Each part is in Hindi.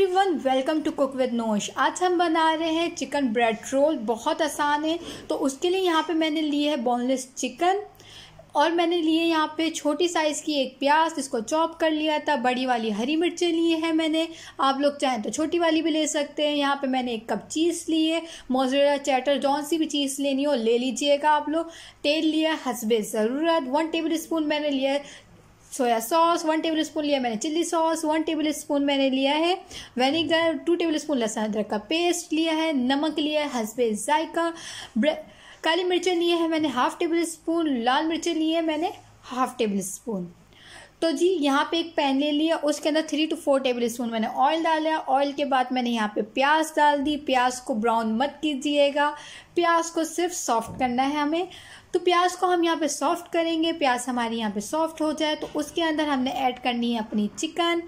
every one welcome to cook with nosh आज हम बना रहे हैं चिकन ब्रेड रोल बहुत आसान है तो उसके लिए यहाँ पे मैंने लिए है बोनलेस चिकन और मैंने लिए यहाँ पे छोटी साइज़ की एक प्याज इसको चॉप कर लिया था बड़ी वाली हरी मिर्चें लिए हैं मैंने आप लोग चाहें तो छोटी वाली भी ले सकते हैं यहाँ पे मैंने एक कप चीज़ ली है मोजरेला चैटर जौन सी भी चीज़ लेनी हो ले लीजिएगा आप लोग तेल लिया हसबे ज़रूरत वन टेबल स्पून मैंने लिया soya sauce one tablespoon लिया मैंने chilli sauce one tablespoon मैंने लिया है वेनेगर टू टेबल स्पून लहसुन अदरक का पेस्ट लिया है नमक लिया है हसबे जायका काली मिर्चें लिए हैं मैंने हाफ टेबल स्पून लाल मिर्चें लिए हैं मैंने हाफ टेबल स्पून तो जी यहाँ पे एक पैन ले लिया उसके अंदर three to four tablespoon मैंने ऑयल डाला ऑयल के बाद मैंने यहाँ पे प्याज डाल दी प्याज को ब्राउन मत कीजिएगा प्याज को सिर्फ सॉफ्ट करना है हमें तो प्याज को हम यहाँ पे सॉफ्ट करेंगे प्याज हमारी यहाँ पे सॉफ्ट हो जाए तो उसके अंदर हमने ऐड करनी है अपनी चिकन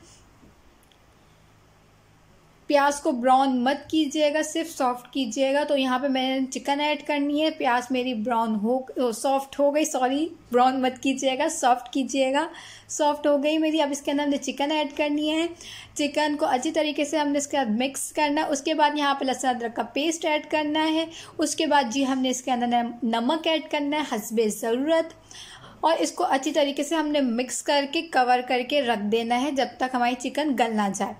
प्याज को ब्राउन मत कीजिएगा सिर्फ सॉफ्ट कीजिएगा तो यहाँ पे मैंने चिकन ऐड करनी है प्याज मेरी ब्राउन हो सॉफ्ट हो गई सॉरी ब्राउन मत कीजिएगा सॉफ्ट कीजिएगा सॉफ्ट हो गई मेरी अब इसके अंदर हमने चिकन ऐड करनी है चिकन को अच्छी तरीके से हमने इसके बाद मिक्स करना है उसके बाद यहाँ पे लहसुन अदरक का पेस्ट ऐड करना है उसके बाद जी हमने इसके अंदर नमक ऐड करना है हसबे ज़रूरत और इसको अच्छी तरीके से हमने मिक्स करके कवर करके रख देना है जब तक हमारी चिकन गल ना जाए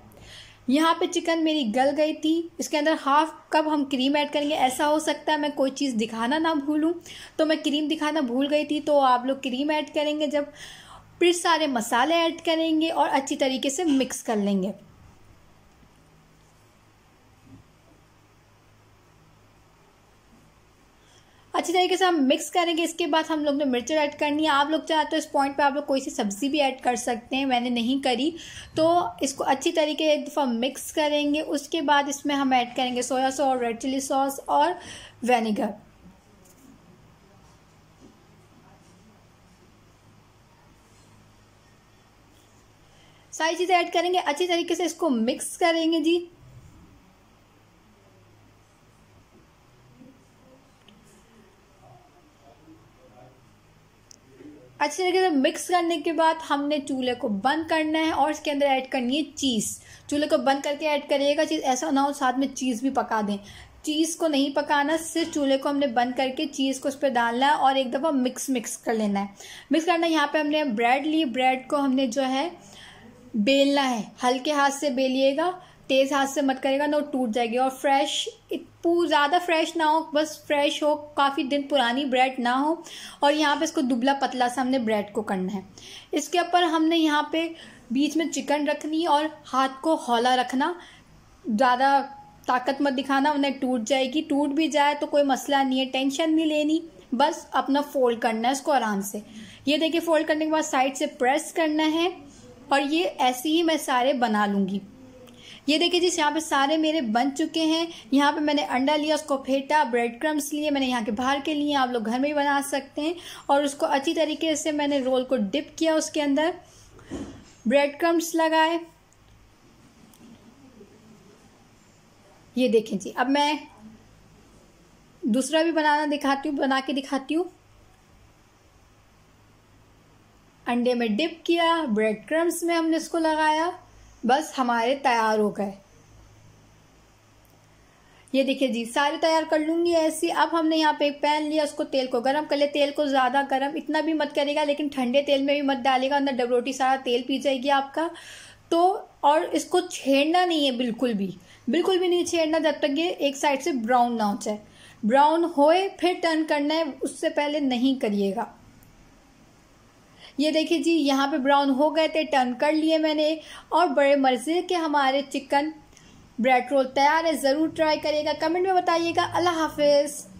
यहाँ पे चिकन मेरी गल गई थी इसके अंदर हाफ कप हम क्रीम ऐड करेंगे ऐसा हो सकता है मैं कोई चीज़ दिखाना ना भूलूँ तो मैं क्रीम दिखाना भूल गई थी तो आप लोग क्रीम ऐड करेंगे जब फिर सारे मसाले ऐड करेंगे और अच्छी तरीके से मिक्स कर लेंगे अच्छी तरीके से हम मिक्स करेंगे इसके बाद हम लोग ने मिर्च ऐड करनी है आप लोग चाहे तो इस पॉइंट पे आप लोग कोई सी सब्ज़ी भी ऐड कर सकते हैं मैंने नहीं करी तो इसको अच्छी तरीके एक दफ़ा मिक्स करेंगे उसके बाद इसमें हम ऐड करेंगे सोया सॉस और रेड चिली सॉस और वेनेगर सारी चीज़ें ऐड करेंगे अच्छी तरीके से इसको मिक्स करेंगे जी अच्छी तरीके से मिक्स करने के बाद हमने चूल्हे को बंद करना है और इसके अंदर ऐड करनी है चीज़ चूल्हे को बंद करके ऐड करिएगा चीज़ ऐसा ना हो साथ में चीज़ भी पका दें चीज़ को नहीं पकाना सिर्फ चूल्हे को हमने बंद करके चीज़ को उस पर डालना है और एक दफ़ा मिक्स मिक्स कर लेना है मिक्स करना यहाँ पे हमने ब्रेड ली ब्रेड को हमने जो है बेलना है हल्के हाथ से बेलिएगा तेज़ हाथ से मत करेगा ना टूट जाएगी और फ्रेश ज़्यादा फ्रेश ना हो बस फ्रेश हो काफ़ी दिन पुरानी ब्रेड ना हो और यहाँ पे इसको दुबला पतला सा हमने ब्रेड को करना है इसके ऊपर हमने यहाँ पे बीच में चिकन रखनी और हाथ को हौला रखना ज़्यादा ताकत मत दिखाना उन्हें टूट जाएगी टूट भी जाए तो कोई मसला नहीं है टेंशन नहीं लेनी बस अपना फोल्ड करना है इसको आराम से ये देखिए फोल्ड करने के बाद साइड से प्रेस करना है और ये ऐसे ही मैं सारे बना लूँगी ये देखिए जिस यहाँ पे सारे मेरे बन चुके हैं यहाँ पे मैंने अंडा लिया उसको फेंटा ब्रेड क्रम्स लिए मैंने यहाँ के बाहर के लिए आप लोग घर में ही बना सकते हैं और उसको अच्छी तरीके से मैंने रोल को डिप किया उसके अंदर ब्रेड क्रम्स लगाए ये देखें जी अब मैं दूसरा भी बनाना दिखाती हूँ बना के दिखाती हूँ अंडे में डिप किया ब्रेड क्रम्स में हमने इसको लगाया बस हमारे तैयार हो गए ये देखिए जी सारे तैयार कर लूँगी ऐसी अब हमने यहाँ पे एक पैन लिया उसको तेल को गर्म कर ले तेल को ज़्यादा गर्म इतना भी मत करेगा लेकिन ठंडे तेल में भी मत डालेगा अंदर डबरोटी सारा तेल पी जाएगी आपका तो और इसको छेड़ना नहीं है बिल्कुल भी बिल्कुल भी नहीं छेड़ना जब तक ये एक साइड से ब्राउन ना हो जाए ब्राउन होए फिर टर्न करना है उससे पहले नहीं करिएगा ये देखिए जी यहाँ पे ब्राउन हो गए थे टर्न कर लिए मैंने और बड़े मज़े के हमारे चिकन ब्रेड रोल तैयार है ज़रूर ट्राई करिएगा कमेंट में बताइएगा अल्लाह हाफिज़